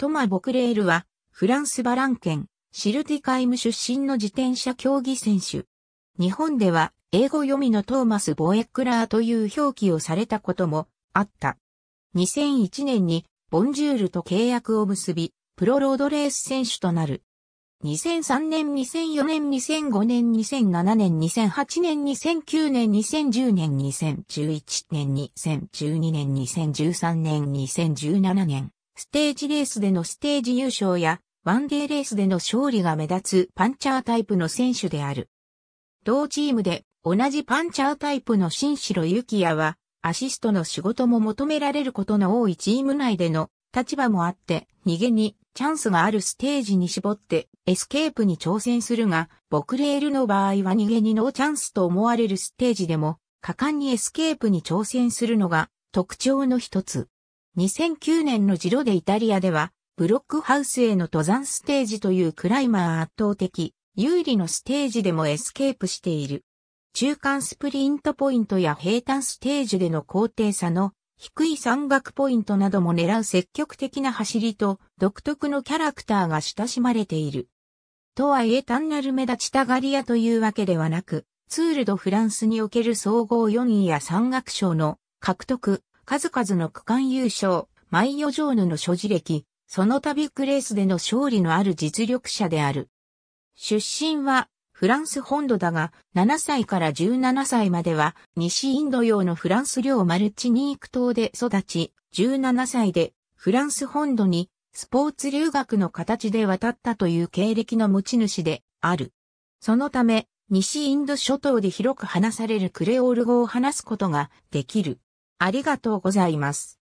トマ・ボクレールは、フランス・バラン県、シルティカイム出身の自転車競技選手。日本では、英語読みのトーマス・ボエックラーという表記をされたこともあった。2001年に、ボンジュールと契約を結び、プロロードレース選手となる。2003年、2004年、2005年、2007年、2008年、2009年、2010年、2011年、2012年、2013年、2017年。ステージレースでのステージ優勝や、ワンデーレースでの勝利が目立つパンチャータイプの選手である。同チームで同じパンチャータイプの新城幸也は、アシストの仕事も求められることの多いチーム内での立場もあって、逃げにチャンスがあるステージに絞ってエスケープに挑戦するが、ボクレールの場合は逃げにノーチャンスと思われるステージでも、果敢にエスケープに挑戦するのが特徴の一つ。2009年のジロでイタリアでは、ブロックハウスへの登山ステージというクライマー圧倒的、有利のステージでもエスケープしている。中間スプリントポイントや平坦ステージでの高低差の低い山岳ポイントなども狙う積極的な走りと独特のキャラクターが親しまれている。とはいえ単なる目立ちたがり屋というわけではなく、ツールドフランスにおける総合4位や山岳賞の獲得、数々の区間優勝、マイヨジョーヌの所持歴、その度クレースでの勝利のある実力者である。出身はフランス本土だが、7歳から17歳までは西インド洋のフランス領マルチニーク島で育ち、17歳でフランス本土にスポーツ留学の形で渡ったという経歴の持ち主である。そのため、西インド諸島で広く話されるクレオール語を話すことができる。ありがとうございます。